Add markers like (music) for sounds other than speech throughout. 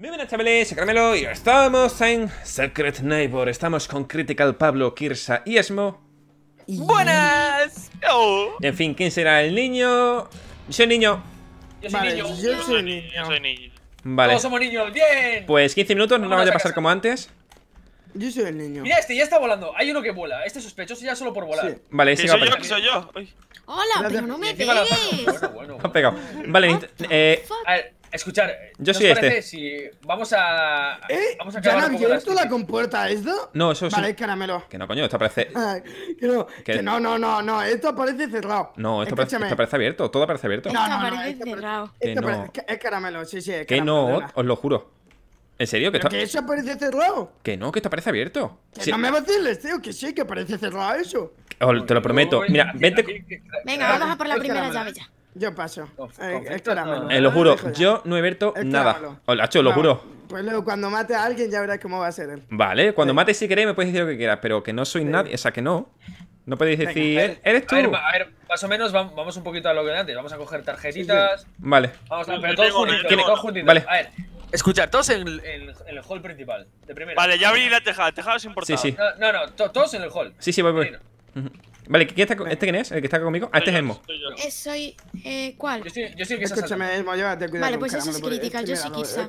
Muy buenas chavales, soy Carmelo y estamos en Secret Neighbor. Estamos con Critical, Pablo, Kirsa y Esmo. ¡Buenas! En fin, ¿quién será el niño? Yo soy niño. Yo soy niño. Yo soy niño. niño. Vale. Todos somos niños, bien. Pues 15 minutos, no nos vaya a pasar como antes. Yo soy el niño. Mira, este ya está volando. Hay uno que vuela. Este es sospechoso ya solo por volar. Sí. Vale, ese sí, soy yo, que soy yo. Hola, pero no me pegues. Bueno, bueno, bueno. Vale, eh, Escuchar, eh, yo soy este. Si vamos a. ¿Eh? Vamos a ¿Ya han abierto la compuerta esto? No, eso sí. Vale, caramelo. Que no, coño, esto parece. Ah, que, no, no, no, no, esto parece cerrado. No, esto, parece, esto parece, abierto, todo parece abierto. No, no, no, esto cerrado. Parece... Esto es caramelo, sí, sí. Es caramelo, que no, os lo juro. ¿En serio? ¿Que, está... que eso parece cerrado? Que no, que esto parece abierto. Que sí. no me vaciles, tío, que sí, que parece cerrado eso. te lo prometo. Mira, vente. Venga, vamos a por la primera llave ya. Yo paso. esto eh, era eh, lo juro, yo no he visto nada. Hola, lo juro. Pues luego, cuando mate a alguien ya verás cómo va a ser él. Vale, cuando mate si queréis me podéis decir lo que quieras, pero que no soy nadie, o sea, que no. No podéis decir, eres tú. A ver, más o menos vamos un poquito a lo que antes. Vamos a coger tarjetitas. vale. Vamos a ver, todos juntitos, todos Vale. A ver. Escuchar, todos en, el hall principal, de primera. Vale, ya abrí la tejada, la tejada es importante. Sí, sí. No, no, todos en el hall. Sí, sí, voy, voy. Vale, ¿quién está, ¿este quién es? ¿El que está conmigo? Ah, este es el mo soy. Eh, eh, ¿Cuál? Yo soy, soy el que Vale, pues eso es crítica, yo soy quizá.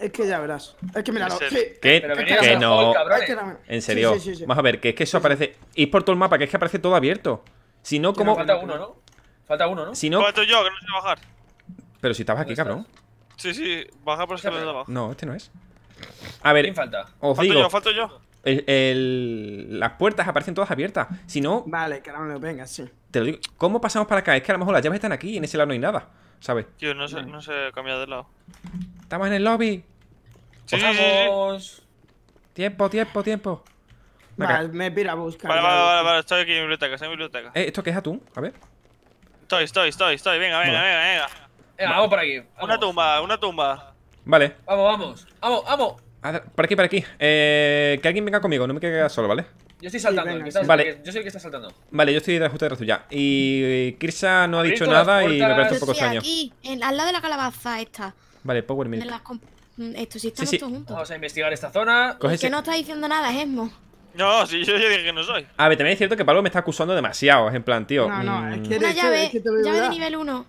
Es que ya verás. Es que me la… ¿Qué? Que no. En serio. Vamos a ver, que es que eso aparece. y por todo el mapa, que es que aparece todo abierto. Si no, como. Falta uno, ¿no? Falta uno, ¿no? Si Falta yo, que no sé bajar. Pero si estabas aquí, cabrón. Sí, sí, baja por ese de abajo. No, este no es. A ver. ¿Quién falta? falto Yo, falto yo las puertas aparecen todas abiertas. Si no. Vale, que lo venga, sí. Te lo digo. ¿Cómo pasamos para acá? Es que a lo mejor las llaves están aquí y en ese lado no hay nada, ¿sabes? Tío, no se, no sé cambia de lado. Estamos en el lobby. Sí, Tiempo, tiempo, tiempo. Vale, me pira a buscar. Vale, vale, vale, vale, estoy aquí en biblioteca, estoy en biblioteca. Eh, ¿Esto qué es atún? A ver. Estoy, estoy, estoy, estoy. Venga, venga, venga, venga. vamos por aquí. Una tumba, una tumba. Vale. Vamos, vamos. Vamos, vamos. Ah, por aquí, por aquí. Eh, que alguien venga conmigo, no me quede solo, ¿vale? Yo estoy saltando, vale. yo soy el que está saltando. Vale, yo estoy de justo detrás ya. Y Kirsa no ha dicho nada y me parece un poco extraño. Aquí, al lado de la calabaza esta Vale, Power Milk. Mm, esto sí, estamos todos juntos. Vamos a investigar esta zona. Es que no está diciendo nada, Esmo. No, sí, yo dije que no soy. A ver, también es cierto que Pablo me está acusando demasiado. Es en plan, tío. No, no, es que Una llave, llave de nivel 1.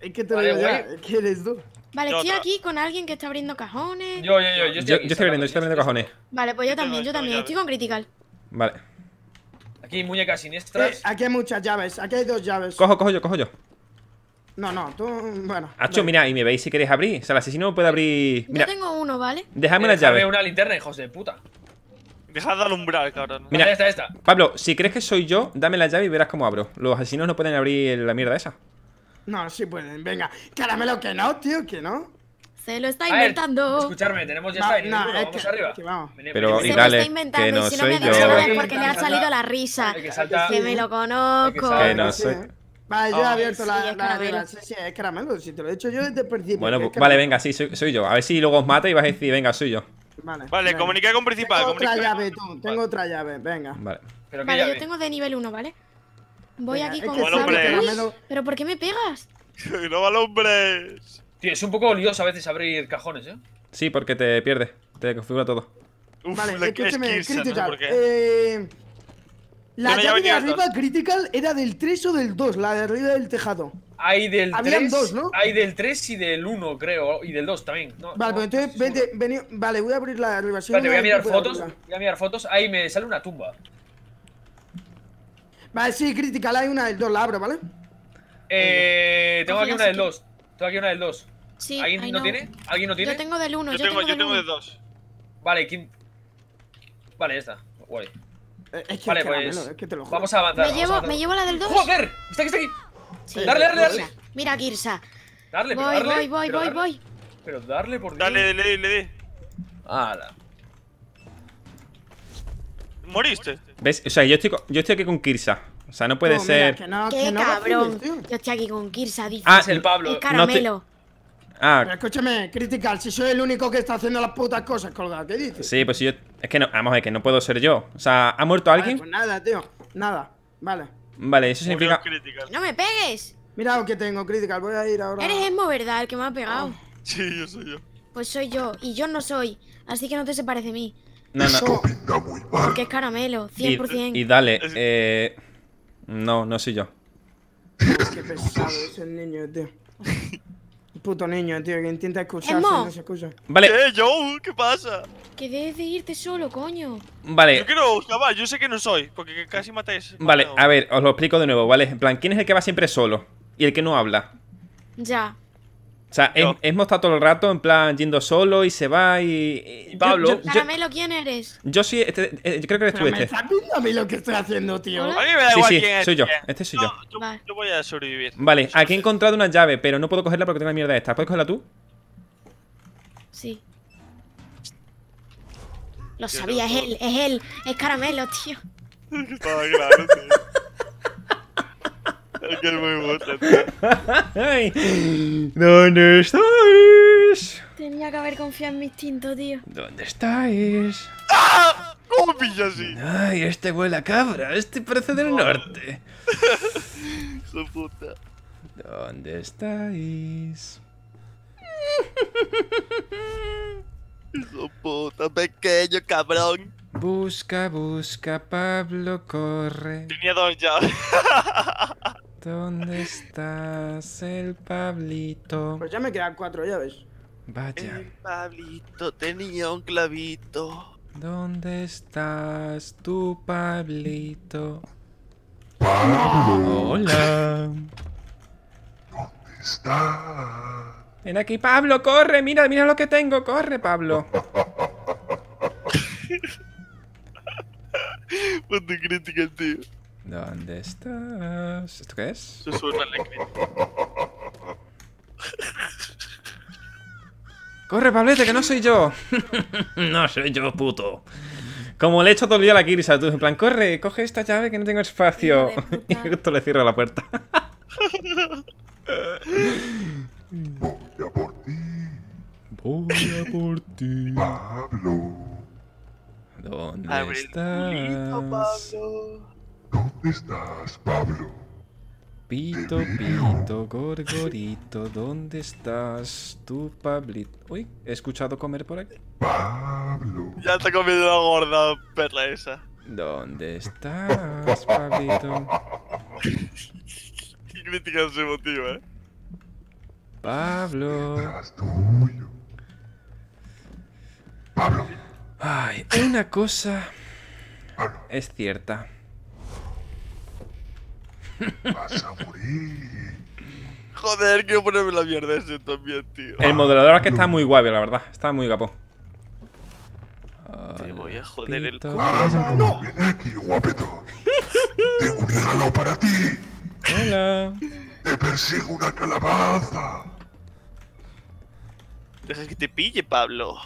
Es que te lo voy a... eres tú. Vale, estoy aquí con alguien que está abriendo cajones. Yo, yo, yo, yo estoy, yo, estoy abriendo, yo estoy abriendo cajones. Vale, pues yo también, yo también, estoy con critical. Vale. Aquí hay muñecas siniestras. Eh, aquí hay muchas llaves, aquí hay dos llaves. Cojo, cojo yo, cojo yo. No, no, tú, bueno. Hacho, mira, y me veis si queréis abrir. O sea, el asesino puede abrir. Yo tengo uno, ¿vale? Déjame las la llave. una linterna, hijos de puta. Deja de alumbrar, cabrón. Mira, esta, esta. Pablo, si crees que soy yo, dame la llave y verás cómo abro. Los asesinos no pueden abrir la mierda esa. No, sí pueden, venga. Caramelo, que no, tío, que no. Se lo está inventando. escucharme, tenemos ya no, no, vamos arriba. Que vamos. Pero se lo está inventando, que no y si no porque me ha salido la risa. Que, me lo conozco. Que no soy. Vale, yo he abierto la, es la, es caramelo. Si te lo he dicho yo desde el principio. Bueno, pues, vale, venga, sí, soy, yo. A ver si luego os mata y vas a decir, venga, soy yo. Vale, vale, comunica con principal. Tengo otra llave, tú. Tengo otra llave, venga. Vale. vale, yo tengo de nivel 1, ¿vale? Voy aquí con ¿Pero por qué me pegas? (laughs) ¡No va hombre! Tío, es un poco lioso a veces abrir cajones, ¿eh? Sí, porque te pierde. Te configura todo. vale, escúchame, es Critical. eh, la llave de arriba, Critical, ¿era del 3 o del 2? La de arriba del tejado. Hay del 3. del 3 y del 1, creo. Y del 2 también. vale, pues entonces, vete, vení, vale, voy a abrir la de arriba. voy a mirar fotos. Voy a mirar fotos. Ahí me sale una tumba. Vale, sí, la hay una del 2, la abro, ¿vale? Eh, tengo aquí una del 2. Tengo aquí una del 2. Sí, ¿Alguien no tiene? ¿Alguien no tiene? Yo tengo del 1, yo, tengo, del 2. Vale, ¿quién? Vale, ya está. Guay. Eh, es que vale, pues. es que te lo vamos a avanzar. Me llevo, me llevo la del 2. ¡Joder! ¡Está aquí, está aquí! Sí, darle, darle, darle. Mira, Kirsa. Dale, voy, pero voy, voy, voy, voy. Pero darle por Dios. Dale, le di, le di. Ala. ¿Moriste? ¿Ves? O sea, yo estoy, yo estoy aquí con Kirsa. O sea, no puede ser. Qué cabrón. Yo estoy aquí con Kirsa, dice. Ah, es el Pablo. el caramelo. Ah. escúchame, critical, si soy el único que está haciendo las putas cosas, colgado, ¿qué dices? Sí, pues si yo. Es que no, vamos, es que no puedo ser yo. O sea, ¿ha muerto alguien? pues nada, tío. Nada. Vale. Vale, eso significa. ¡No me pegues! Mira lo que tengo, critical, voy a ir ahora. Eres Esmo, ¿verdad? El que me ha pegado. Ah, sí, yo soy yo. Pues soy yo, y yo no soy. Así que no te separe de mí. No, no. Porque es caramelo, 100%. Y, y dale, eh... No, no soy yo. Es que pesado (laughs) es el niño, tío. Puto niño, tío, que intenta escucharse no se escucha. Vale. Eh, Joe, ¿qué pasa? Que debes de irte solo, coño. Vale. Yo quiero, chaval, yo sé que no soy, porque casi matáis. Vale, a ver, os lo explico de nuevo, ¿vale? En plan, ¿quién es el que va siempre solo? Y el que no habla. Ya. O sea, hemos estado todo el rato en plan yendo solo y se va y. Pablo. Caramelo, ¿quién eres? Yo sí, yo este, eh, creo que eres tú este. a mí lo que estoy haciendo, tío. A mí me da sí, igual sí, quién Soy yo, este soy yo. Yo, voy a sobrevivir. Vale, aquí he encontrado una llave, pero no puedo cogerla porque tengo la mierda esta. ¿Puedes cogerla tú? Sí. Lo sabía, es él, es él, es caramelo, tío. (laughs) Ah, claro, tío muy ¿Dónde estáis? Tenía que haber confiado en mi instinto, tío. ¿Dónde estáis? ¡Ah! ¿Cómo pilla así? Ay, este huele a cabra. Este parece del norte. Su (laughs) puta. ¿Dónde estáis? Su puta, pequeño cabrón. Busca, busca, Pablo, corre. Tenía dos ya. (laughs) ¿Dónde estás, el Pablito? Pues ya me quedan cuatro llaves. Vaya. El Pablito tenía un clavito. ¿Dónde estás, tu Pablito? Pablo. Hola. ¿Dónde estás? Ven aquí, Pablo, corre, mira, mira lo que tengo, corre, Pablo. (laughs) Ponte crítica, tío. ¿Dónde estás? ¿Esto qué es? Susurra ¡Corre, Pablete, que no soy yo! (laughs) no soy yo, puto. Como le he hecho todo el día a la Kirisa, tú, en plan, corre, coge esta llave que no tengo espacio. (laughs) y esto le cierra la puerta. Voy a por ti. Voy a por ti. Pablo. ¿Dónde estás? Pablo. ¿Dónde estás, Pablo? Pito, pito, gorgorito, ¿dónde estás tú, Pablito? Uy, he escuchado comer por aquí. Pablo. Ya te he comido la gorda perla esa. ¿Dónde estás, Pablito? (laughs) Qué crítica se motiva, eh. Pablo. Pablo. Ay, una cosa ah, es cierta. Vas a morir. Joder, quiero ponerme la mierda ese también, tío. El modelador es que está muy guapo, la verdad. Está muy guapo. Te voy a joder el culo. Ah, no. Ven aquí, guapeto. Tengo un regalo para ti. Hola. Te persigo una calabaza. Deja que te pille, Pablo.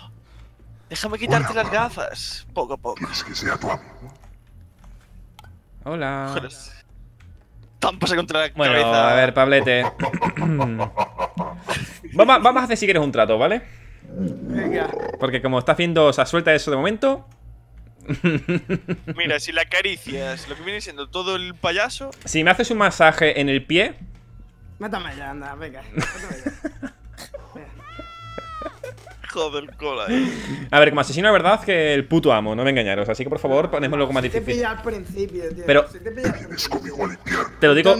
Déjame quitarte las gafas, poco a poco. ¿Quieres que sea tu amigo? Hola contra bueno, A ver, Pablete. vamos, vamos, a hacer si quieres un trato, ¿vale? Venga. Porque como está haciendo o sea, suelta eso de momento. Mira, si la acaricias, lo que viene siendo todo el payaso. Si me haces un masaje en el pie. Mátame ya, anda, venga. (laughs) Joder, cola, eh. A ver, como asesino, de verdad que el puto amo, no me engañaros. Así que por favor, ponémoslo como más difícil. Te al principio, tío. Pero. te, lo digo.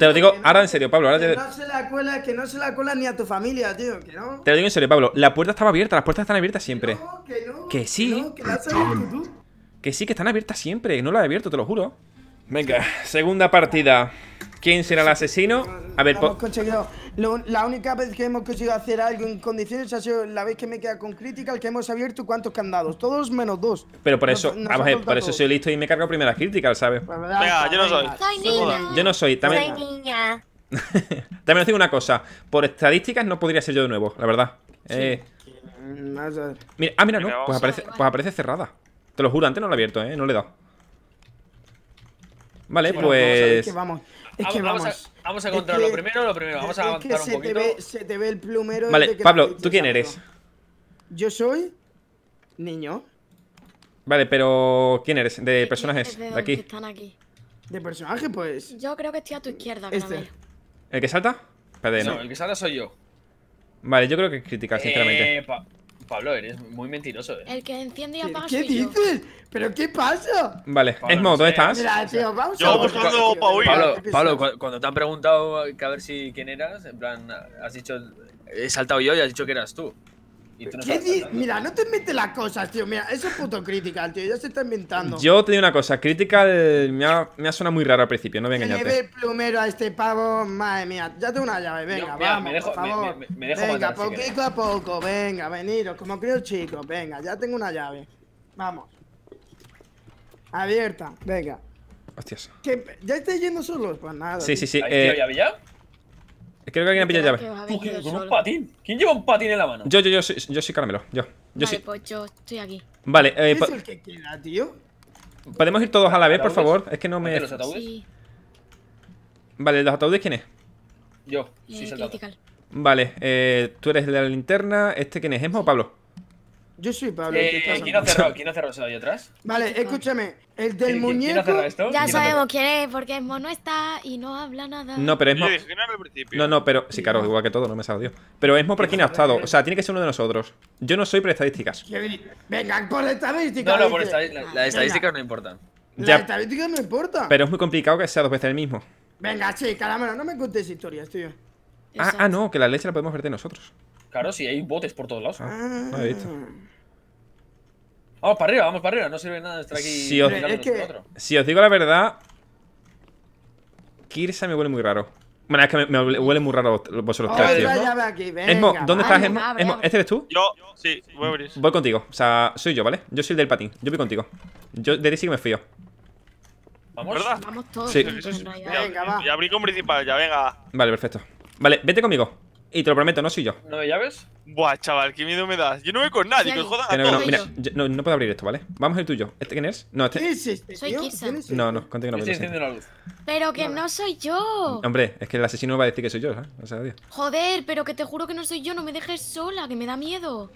te lo digo ahora en serio, Pablo. que te... no se la cuela, que no se la cuela ni a tu familia, tío. Que no. Te lo digo en serio, Pablo. La puerta estaba abierta, las puertas están abiertas siempre. que no. Que sí. Que, sí, que están abiertas siempre. No las he abierto, te lo juro. Venga, segunda partida. ¿Quién será el asesino? A ver, la única vez que hemos conseguido hacer algo en condiciones ha sido la vez que me queda con Critical, que hemos abierto cuántos candados. Todos menos dos. Pero por eso, por eso soy listo y me cargo primero a Critical, ¿sabes? Pues, yo no soy. Yo no soy. También, (laughs) también os digo una cosa. Por estadísticas no podría ser yo de nuevo, la verdad. Eh, mm, ah, mira, no. Pues aparece, pues aparece cerrada. Te lo juro, antes no la he abierto, ¿eh? No le he dado. Vale, pues... Vamos es que vamos, a, vamos lo primero, lo primero. Vamos a avanzar un poquito. se te ve el plumero. Vale, este Pablo, ¿tú quién eres? Yo soy niño. Vale, pero ¿quién eres? ¿De eh, personajes? Eh, ¿De, aquí? Están aquí. ¿De personajes, pues? Yo creo que estoy a tu izquierda, este. ¿El que salta? Espérate, no, el que salta soy yo. Vale, yo creo que es critical, sinceramente. Pablo, eres muy mentiroso. ¿eh? El que enciende y apaga ¿Qué, ¿qué dices? ¿Pero qué pasa? Vale, Esmo, ¿dónde estás? Yo buscando Pablo, Pablo cuando te han preguntado que a ver si quién eras, en plan, has dicho, he saltado yo y has dicho que eras tú. Mira, no te metes las cosas, tío. Mira, eso es puto crítica, tío. Ya se está inventando. Yo te digo una cosa, critical me ha, me ha sonado muy raro al principio, no venga, a Lleve Lleve el plumero a este pavo, madre mía. Ya tengo una llave, venga, vamos, me dejo- por favor. venga, poquito a poco, venga, veniros, como creo chicos, venga, ya tengo una llave. Vamos. Abierta, venga. Hostias. ¿Ya estáis yendo solo? Pues nada. Sí, sí, sí. llave eh, ya? Creo que alguien ha pillado llave. un patín? ¿Quién lleva un patín en la mano? Yo, yo, yo, yo, soy, yo soy Carmelo. Yo. yo vale, soy... pues yo estoy aquí. Vale, eh. ¿Es el que queda, tío? ¿Podemos ir todos a la vez, por favor? Es que no me. ¿Los ataúdes? Sí. Vale, ¿los ataúdes quién es? Yo, eh, sí, eh, Vale, eh, tú eres el de la linterna. ¿Este quién es? ¿Esmo o Pablo? Yo soy Pablo. Eh, ¿Quién no cerró? ¿Quién no cerró? ¿Se lo atrás? Vale, escúchame. El del muñeco. esto? Ya sabemos quién es, porque Esmo no está y no habla nada. No, pero Esmo. no, no, pero. Sí, claro, igual que todo, no me salió. Pero Esmo por quién ha estado. O sea, tiene que ser uno de nosotros. Yo no soy por estadísticas. Venga, por estadísticas. No, no, por estadísticas. Las estadísticas no importan. Las estadísticas no importan. Pero es muy complicado que sea dos veces el mismo. Venga, sí, calamaro, no me contes historias, tío. Ah, ah, no, que la leche la podemos ver nosotros. Claro, sí, hay botes por todos lados. no he visto. Vamos para arriba, vamos para arriba. No sirve nada estar aquí. Si os, Si os digo la verdad, Kirsa me huele muy raro. Bueno, es que me, huelen huele muy raro vosotros oh, tres, Esmo, ¿dónde estás, Esmo? ¿este eres tú? Yo, sí, voy a abrir. Voy contigo. O sea, soy yo, ¿vale? Yo soy el del patín. Yo voy contigo. Yo de sí que me fío. ¿Vamos? ¿Verdad? Vamos todos. Sí. Venga, va. Y abrí con principal, ya, venga. Vale, perfecto. Vale, vete conmigo. Y te lo prometo, no soy yo. ¿No de llaves? Buah, chaval, qué miedo me das. Yo no voy con nadie, que jodan. No, mira, no, puedo abrir esto, ¿vale? Vamos a ir tú yo. ¿Este quién es? No, este. es este? Soy Kirsten. Este? No, no, que no Estoy Pero que no soy yo. Hombre, es que el asesino va a decir que soy yo, ¿eh? O sea, Joder, pero que te juro que no soy yo, no me dejes sola, que me da miedo.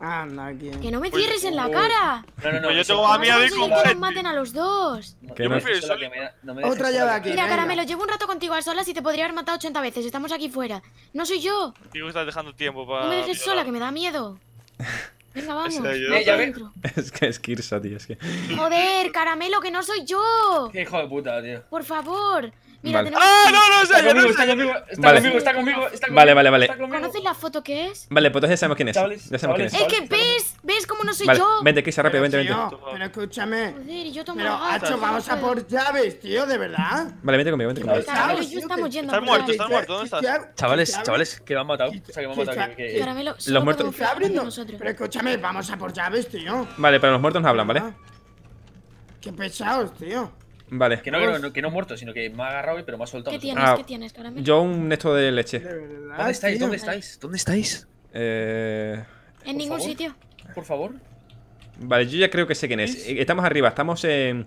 Anda, ¿quién? Que no me pues cierres en la cara. No, no, no. Pues yo tengo a mí a ver cómo maten a los dos. No, ¿Qué que me no me Otra llave aquí. Mira, caramelo, llevo un rato contigo a solas y te podría haber matado 80 veces. Estamos aquí fuera. No soy yo. estás dejando tiempo para. No me dejes sola, que me da miedo. Venga, (laughs) vamos. (laughs) es que es Kirsa, tío. Es que... Joder, caramelo, que no soy yo. Qué hijo de puta, tío. Por favor. ¡Ah, no, no! Está, conmigo, está, conmigo, está conmigo, está conmigo, Vale, vale, vale. ¿Conoces la foto que es? Vale, pues todos ya sabemos quién es. ya sabemos quién es. es que ves, ves cómo no soy yo. Vente, Kisa, rápido, vente, vente. Pero escúchame. Joder, yo tomo Pero, Hacho, vamos a por llaves, tío, de verdad. Vale, vente conmigo, vente conmigo. Chavales, muerto, estás muerto, ¿dónde estás? Chavales, chavales, que lo han matado. O sea, que me han matado. los muertos. Pero escúchame, vamos a por llaves, tío. Vale, pero los muertos no hablan, ¿vale? Ah. Qué pesados, tío. Vale. Que no, que no, muerto, sino que me ha agarrado, pero me ha soltado. ¿Qué tienes? ¿Qué tienes? Ah, yo un esto de leche. ¿Dónde estáis? ¿Dónde estáis? ¿Dónde estáis? Eh... En ningún sitio. Por favor. Vale, yo ya creo que sé quién es. Estamos arriba, estamos en.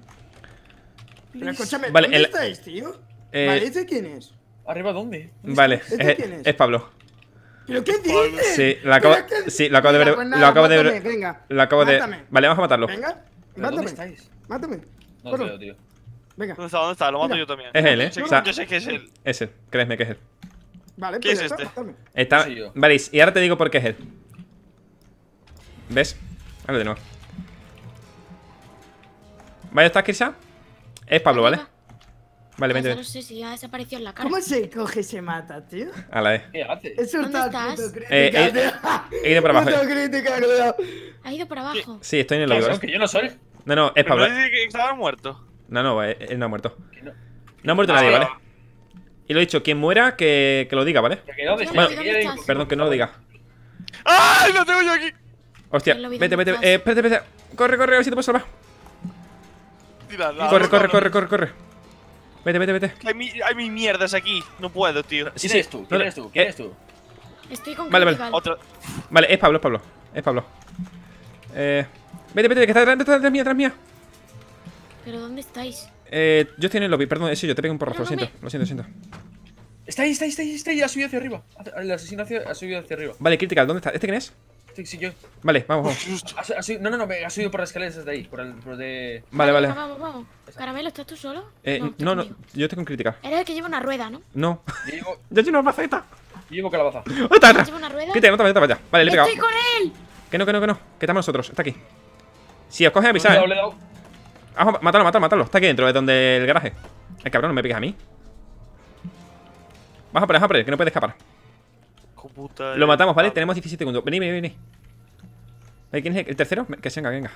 Pero escúchame, vale, ¿dónde estáis, tío? Eh... Vale, ¿este quién es? ¿Arriba dónde? vale, ¿Este es, Pablo. ¿Pero qué dices? Sí, lo acabo, de ver. Pues lo acabo de ver. Venga, lo acabo de. Vale, vamos a matarlo. Venga, mátame. ¿Dónde estáis? Mátame. No, tío. Venga. ¿Dónde está? ¿Dónde está? Lo mato yo también. Es él, eh. Yo, sé que es él. Es él, créeme que es él. Vale, ¿Qué pues es este? Está, Vale, y ahora te digo por qué es él. ¿Ves? Vale, de nuevo. ¿Vale, estás, Kirsa? Es Pablo, ¿vale? Vale, vente. No sé si ya desaparecido en la cara. ¿Cómo se coge y se mata, tío? A la E. Eh. ¿Qué haces? Es estás? eh, eh, he, ido para (laughs) abajo. Eh. ha ido para abajo. Sí, estoy en el lugar. ¿Es que yo no soy? No, no, es Pablo. Pero que estaba muerto. No, no, él no ha muerto. No? ha muerto nadie, ¿vale? Y lo he dicho, quien muera, que, que lo diga, ¿vale? perdón, que no lo diga. ¡Ay! ¡Lo tengo yo aquí! Hostia, vete, vete, eh, espérate, espérate. Corre, corre, a ver si te puedo salvar. Tira, corre, corre, corre, corre, corre, Vete, vete, vete. Hay, mi, mis mierdas aquí. No puedo, tío. ¿Quién sí, eres tú? ¿Quién eres tú? ¿Quién eres tú? Estoy con Vale, vale. Otro. Vale, es Pablo, es Pablo. Es Pablo. Eh, vete, vete, que está detrás, detrás mía, detrás mía. ¿Pero dónde estáis? Eh, yo estoy en el lobby, perdón, eso eh, yo te pego un porrazo, lo siento, lo siento, lo siento. Está ahí, está ahí, está ahí, está ahí, ha subido hacia arriba. El asesino ha subido hacia arriba. Vale, critical, ¿dónde está? ¿Este quién es? Sí, sí, yo. Vale, vamos, vamos. (laughs) no, no, no, ha subido por las escaleras de ahí, por el por de... Vale, vale. Vamos, vamos. Caramelo, ¿estás tú solo? Eh, no, no, yo estoy con crítica. Era el que lleva una rueda, ¿no? No. Yo llevo... (laughs) yo llevo una maceta. Yo llevo calabaza. ¿Dónde está? ¿Llevo una rueda? te Vale, le he pegado. ¡Estoy con él! Que no, que no, que no. Que estamos nosotros, está aquí. Si os coge, No, ¿eh? mátalo, mátalo, mátalo. Está aquí dentro de donde el garaje. El cabrón, no me piques a mí. Baja por, baja por él, que no puede escapar. Lo matamos, ¿vale? Tenemos 17 segundos. Vení, vení, vení. ¿Quién es el tercero? Que se venga, venga.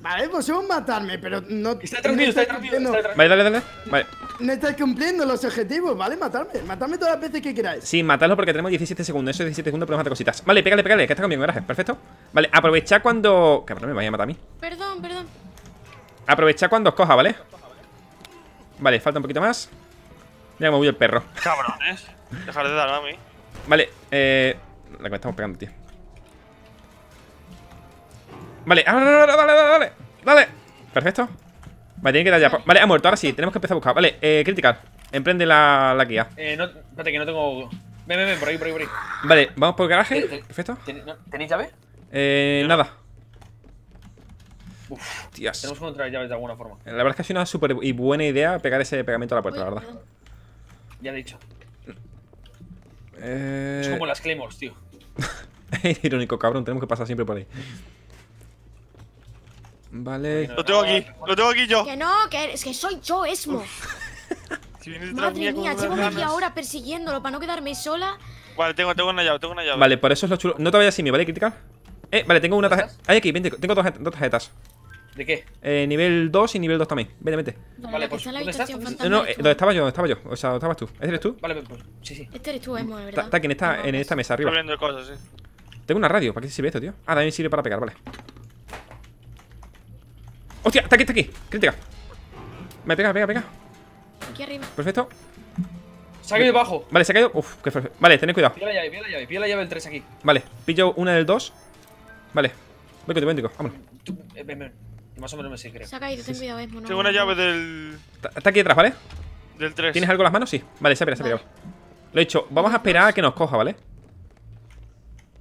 Vale, vamos pues a matarme, pero no. Está tranquilo, está, tranquilo, está tranquilo. Vale, dale, dale. Vale. No estáis cumpliendo los objetivos, ¿vale? Matarme. Matadme todas las veces que queráis. Sí, matarlo porque tenemos 17 segundos. es 17 segundos podemos hacer cositas. Vale, pégale, pégale, que está conmigo, garaje, Perfecto. Vale, aprovecha cuando. Cabrón, me vaya a matar a mí. Perdón, perdón. Aprovechad cuando os coja, ¿vale? Vale, falta un poquito más Ya me voy el perro Cabrones Dejar de dar a mí Vale, eh... La que me estamos pegando, tío Vale, dale, ah, dale, dale Dale Perfecto Vale, tiene que dar ya Vale, ha muerto, ahora sí Tenemos que empezar a buscar Vale, eh, critical Emprende la, la guía Eh, no, espérate que no tengo... Ven, ven, ven, por ahí, por ahí, por ahí Vale, vamos por el garaje este, Perfecto ¿Tenéis llave? Eh, nada tenemos que encontrar llaves de alguna forma. La verdad es que ha sido una súper y buena idea pegar ese pegamento a la puerta, la verdad. Ya he dicho. Eh, es como las Claymores, tío. irónico, (laughs) cabrón. Tenemos que pasar siempre por ahí. Vale. Lo tengo aquí, lo tengo aquí yo. Que no, que es que soy yo, Esmo. (laughs) Madre mía, llevo aquí ahora persiguiéndolo para no quedarme sola. Vale, tengo, tengo una llave, tengo una llave. Vale, por eso es lo chulo. No te vayas sin mí, ¿vale? Crítica. Eh, vale, tengo una tarjeta. Hay aquí, tengo dos tarjetas. ¿De qué? Eh, nivel 2 y nivel 2 también. Vete, vete. Vale, pues, ¿Dónde estás? No, no, eh, donde estaba yo, donde estaba yo. O sea, donde estabas tú. ¿Este eres tú? Vale, pues, pues. Sí, sí. Este eres tú, Emo, ¿verdad? Está, aquí en esta, en pues. esta mesa arriba. Estoy viendo cosas, sí. Tengo una radio. ¿Para qué sirve esto, tío? Ah, también sirve para pegar, vale. ¡Hostia! Está aquí, está aquí. Crítica. Me pega, pega, pega. Aquí arriba. Perfecto. Se ha caído debajo Vale, se ha caído. Uf, qué perfecto. Vale, tened cuidado. Pilla la llave, pilla la llave, pilla la llave del 3 aquí. Vale, pillo una del 2. Vale. Voy contigo, Vámonos. Tú, eh, más o menos me sé, creo. Se ha caído, ten cuidado, Esmo. No, Tengo una llave del. Está aquí detrás, ¿vale? Del 3. ¿Tienes algo en las manos? Sí. Vale, se ha pirado, se ha pillado. Lo he dicho, vamos a esperar a que nos coja, ¿vale?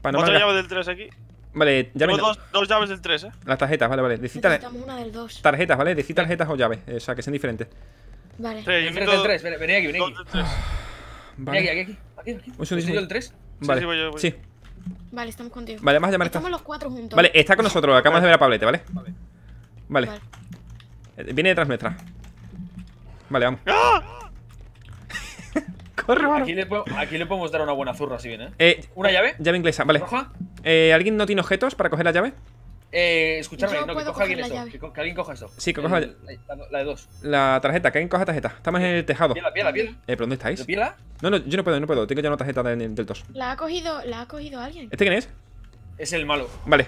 Para Otra llave del 3 aquí. Vale, ya Tengo dos, dos llaves del 3, ¿eh? Las tarjetas, vale, vale. Necesitamos tarjetas. una del 2. Tarjetas, ¿vale? Decí tarjetas o llaves. O sea, que sean diferentes. Vale. Sí, del 3. Vení aquí, vení aquí. Vale. Vení aquí, aquí, aquí. aquí, aquí. el 3? Vale. Sí, voy yo, voy. sí. Vale, estamos contigo. Vale, vamos a llamar Estamos a esta. los cuatro juntos. Vale, está con nosotros. Acabamos de ver a Pablete, ¿vale? Vale. Vale. Eh, viene detrás nuestra. Vale, vamos. ¡Ah! (laughs) Corre, aquí le, aquí le, podemos dar una buena zurra si viene. ¿eh? Eh, una llave? Llave inglesa, vale. Eh, ¿Alguien no tiene objetos para coger la llave? Eh, escuchadme, no, que coja alguien eso. Que, alguien coja eso Sí, que coja la, de dos. La tarjeta, que alguien coja tarjeta. Estamos en el tejado. Piela, piela, piela. Eh, ¿pero dónde estáis? ¿Piela? No, no, yo no puedo, no puedo. Tengo ya una tarjeta del dos La ha cogido, la ha cogido alguien. ¿Este quién es? Es el malo. Vale.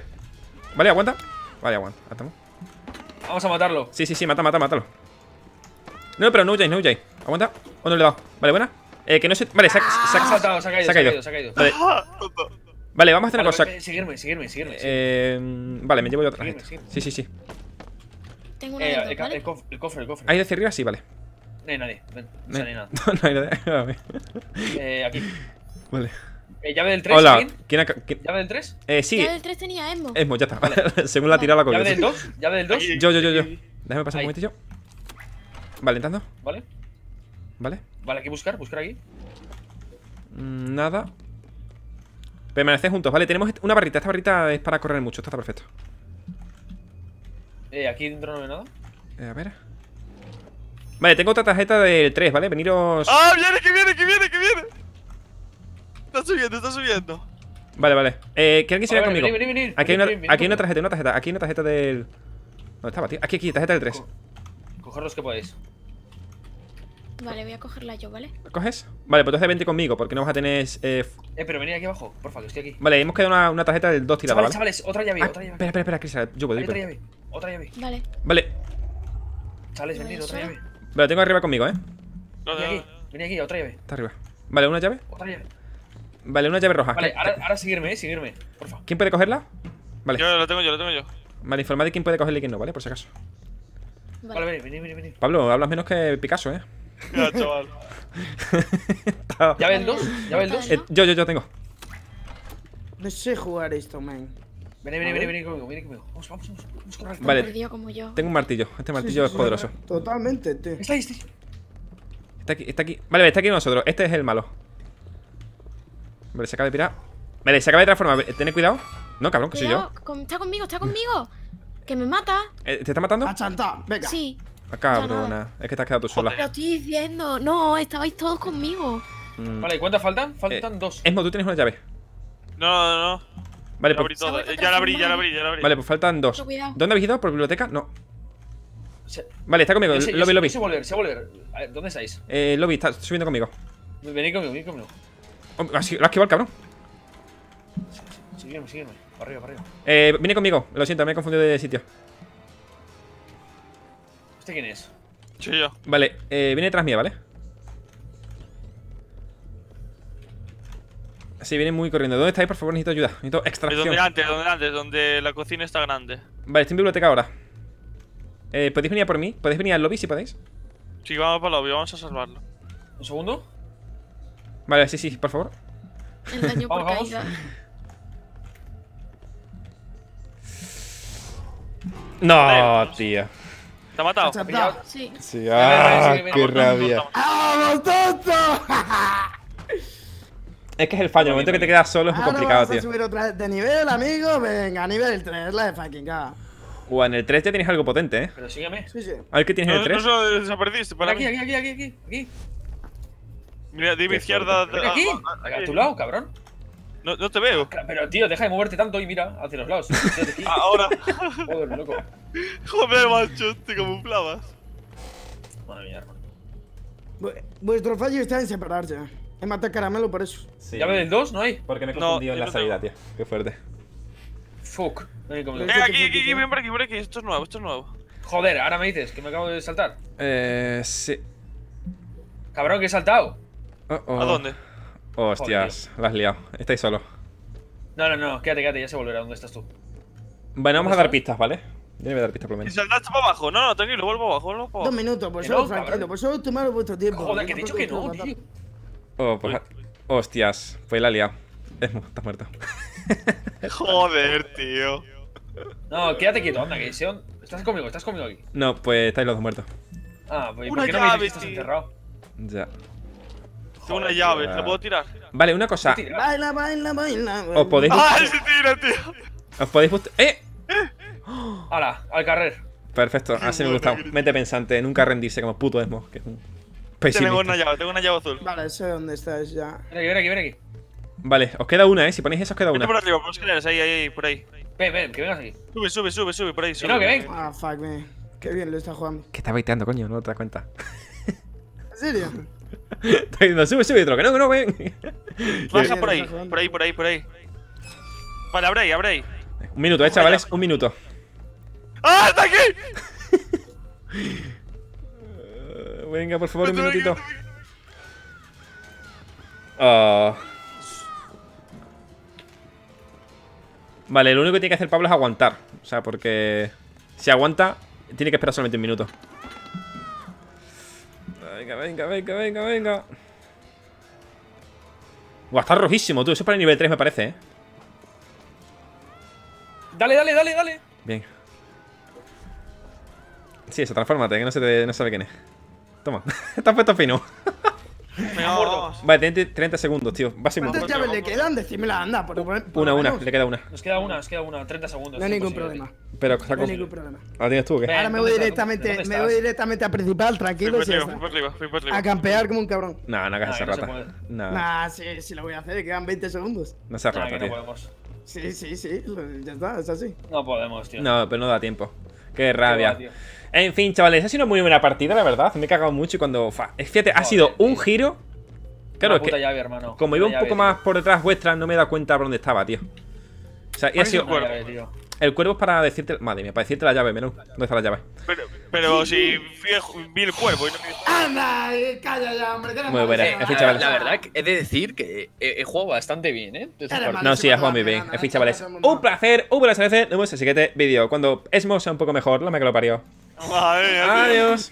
Vale, aguanta. Vale, aguanta. Estamos Vamos a matarlo. Sí, sí, sí, mata, mata, mátalo. No, pero no huyáis, no huyáis. Aguanta. ¿O no le he dado? Vale, buena. Eh, que no se. Vale, se ha, se, ha, se, ha saltado, se ha, caído, se ha caído. Ah. Vale. vamos a tener vale, una cosa. seguirme, seguirme, seguirme. Eh, vale, me llevo yo otra. Sí, sí, sí. Tengo una. Eh, el, cofre, el cofre. Ahí hacia arriba? Sí, vale. No hay nadie. Ven, no, hay nada. (laughs) no hay nadie. (laughs) eh, aquí. Vale. Eh, llave del 3. Hola. ¿Quién, ¿Llave del 3? Eh, sí. Llave del 3 tenía Esmo. Esmo, ya está. (laughs) Según la tirada la coña. ¿Llave del 2? ¿Llave del 2? Yo, yo, yo, yo. Déjame pasar un momentillo. Vale, entrando. Vale. Vale. Vale, que buscar, buscar aquí. Mm, nada. Permanece juntos, vale. Tenemos una barrita. Esta barrita es para correr mucho. Esto está perfecto. Eh, aquí dentro no hay nada. Eh, a ver. Vale, tengo otra tarjeta del 3, ¿vale? Veniros. ¡Ah, viene, que viene, que viene, que viene! Está subiendo, está subiendo. Vale, vale. Eh, ¿Quieren que se conmigo? aquí, hay una, aquí hay una tarjeta, una tarjeta. Aquí hay una tarjeta del. ¿Dónde estaba, tío? Aquí, aquí, tarjeta del 3. Coger los que podáis. Vale, voy a cogerla yo, ¿vale? ¿La coges? Vale, pues entonces vente conmigo, porque no vas a tener. Eh, eh pero venid aquí abajo, porfa, favor, estoy aquí. Vale, hemos quedado una, una tarjeta del 2 tirada. Chavales, ¿vale? chavales, otra llave, ah, otra llave. Espera, espera, espera, Crisa, yo puedo ir. Otra llave, otra llave. Vale. Vale. Chavales, venid, otra llave. Pero tengo arriba conmigo, ¿eh? No, no, no, no. Vení aquí, otra llave. Está arriba. Vale, una llave. Otra llave. Vale, una llave roja. Vale, ahora, ahora seguirme, eh, seguirme. Porfa. ¿Quién puede cogerla? Vale. Yo lo tengo yo, lo tengo yo. Vale, informad de quién puede cogerle y quién no, ¿vale? Por si acaso. Vale, vale vení, vení, vení. Pablo, hablas menos que Picasso, ¿eh? Ya, chaval. (laughs) ¿Ya ves el ¿Ya ves el eh, eh, yo, yo, yo tengo. No sé jugar esto, man. Vení, vení, vení, vení conmigo, vení conmigo. Vamos, vamos, vamos, vamos Vale, tengo un martillo. Este martillo es poderoso. Totalmente, tío Está ahí, está Está aquí, está aquí. Vale, está aquí nosotros. Este es el malo. Vale, se acaba de pirar. Vale, se acaba de transformar. Eh, Tened cuidado. No, cabrón, que soy yo. está conmigo, está conmigo. Que me mata. Eh, ¿Te está matando? Achanta, venga. Sí. Ah, cabrona. Es que te has quedado tú sola. Lo estoy diciendo. No, estabais todos conmigo. Mm. Vale, ¿y cuántas faltan? Eh, faltan dos. Esmo, tú tienes una llave. No, no, no. Vale, pues, ya la abrí, ya la abrí, ya la abrí. Vale, pues faltan dos. ¿Dónde habéis ido? ¿Por biblioteca? No. Vale, está conmigo. lobby, lobby. Se volver, se volver. A ver, ¿dónde estáis? Eh, lobby, está subiendo conmigo. Venid conmigo, venid conmigo. Lo has esquivado, cabrón. Sígueme, sígueme. Para arriba, para arriba. Eh, viene conmigo. Lo siento, me he confundido de sitio. ¿Este quién es? Soy yo. Vale, eh, viene detrás mía, ¿vale? Sí, viene muy corriendo. ¿Dónde estáis? Por favor, necesito ayuda. Necesito extracción. Donde antes, donde antes, donde la cocina está grande. Vale, estoy en biblioteca ahora. Eh, ¿Podéis venir a por mí? ¿Podéis venir al lobby si podéis? Sí, vamos para el lobby, vamos a salvarlo. ¿Un segundo? Vale, sí, sí, por favor. El daño por caída. No, tío. ¿Te ha matado? ¿Te Sí. sí. Ah, qué rabia. ¡Vamos, tonto! (laughs) Es que es el fallo, el momento que te quedas solo es complicado, vas tío. subir otra de nivel, amigo? Venga, a nivel 3, la de fucking God. Buah, en el 3 te tienes algo potente, eh. Pero sígueme. Sí, sí. A ver qué tienes no, en el 3. No, no, desapareciste. Para aquí, aquí, aquí, aquí, aquí. Mira, dime izquierda. aquí? Ah, ah, a, tu lado, cabrón? No, te veo. Ah, pero tío, deja de moverte tanto y mira hacia los lados. (laughs) Ahora. Joder, loco. Joder, macho, te camuflabas. Madre mía, hermano. vuestro fallo está en separarse. He ¿eh? matado a caramelo por eso. ¿Ya me del dos? no hay? Porque me he confundido en la salida, tío. Qué fuerte. Fuck. Eh, eh, aquí, aquí, aquí, ven por aquí, por Esto es nuevo, esto es nuevo. Joder, ahora me dices que me acabo de saltar. Eh, sí. Cabrón, que he saltado. ¿A dónde? Hostias, la has liado. Estáis solo? No, no, no, quédate, quédate, ya se volverá. ¿Dónde estás tú? Bueno, vamos a dar pistas, ¿vale? Yo le voy a dar pistas por lo menos. saltaste para abajo. No, no, tranquilo, vuelvo abajo, vuelvo abajo. Dos minutos, por eso tranquilo, por solo tomaros vuestro tiempo. Joder, que te he dicho que no, tío. Oh, pues. Hostias, pues la ha liado. Es, estás muerto. (laughs) Joder, tío. No, quédate quieto, anda, que Estás conmigo, estás conmigo aquí. No, pues estáis los dos muertos. Ah, pues ¿por qué no me dices visto estás enterrado? Ya. Tengo una llave, ¿la puedo tirar? Vale, una cosa. Baila, baila, baila. Os podéis. ¡Ah, se tira, tío! Os podéis. ¡Eh! (gasps) ¡Hala! Al carrer. Perfecto, así me gusta. Mete pensante, nunca rendirse como puto Esmo. Tengo una llave, tengo una llave azul. Vale, sé dónde estás ya. Ven aquí, ven aquí, ven aquí. Vale, os queda una, eh. Si ponéis eso, os queda una. por ahí, por ahí. Ven, ven, que vengas aquí. Sube, sube, sube, sube, por ahí. Sube. No, que ven. Ah, fuck me. Qué bien lo está jugando. Que está baiteando, coño, no te das cuenta. ¿En serio? (laughs) Está diciendo, sube, sube, que No, no, ven. (laughs) Baja por ahí, por ahí, por ahí, por ahí. Vale, abre ahí, abre ahí. Un minuto, eh, chavales, un minuto. ¡Ah, está aquí! (laughs) venga, por favor, un minutito. Ah. Vale, lo único que tiene que hacer Pablo es aguantar. O sea, porque si aguanta, tiene que esperar solamente un minuto venga, venga, venga, venga, venga. Buah, está rojísimo, tú. Eso es para el nivel 3, me parece, ¿eh? Dale, dale, dale, dale. Bien. Sí, eso, transfórmate, que no se, te, no sabe quién es. Toma, (laughs) Está puesto fino. Vale, 30 segundos, tío. Va ¿Cuántas llaves le quedan? Decímela, anda. una, una, le queda una. Nos queda una, nos queda una. 30 segundos. No hay ningún problema. Pero, No hay ningún problema. tú Ahora me voy directamente, me voy directamente a principal, tranquilo. Fui A campear como un cabrón. No, no hagas esa rata. Nah, sí, sí lo voy a hacer, quedan 20 segundos. No hace rata, tío. Sí, sí, sí, ya está, es así. No podemos, tío. No, pero no da tiempo. Qué rabia. en fin, chavales, ha sido una muy buena partida, la verdad. Me he cagado mucho y cuando. Fíjate, ha sido un giro Claro, es que como iba un poco más por detrás vuestra, no me he dado cuenta por dónde estaba, tío. O sea, y ha sido... El cuervo es para decirte. Madre mía, para decirte la llave, menú. ¿Dónde está la llave? Pero, si vi el, cuervo y no me... ¡Anda! Eh, ¡Calla hombre! Muy buena, es ficha, La verdad, he de decir que he, jugado bastante bien, ¿eh? No, sí, he jugado muy bien. Es ficha, chavales. Un placer, un placer. Nos vemos en el siguiente vídeo. Cuando Esmo sea un poco mejor, la me que lo parió. Madre Adiós.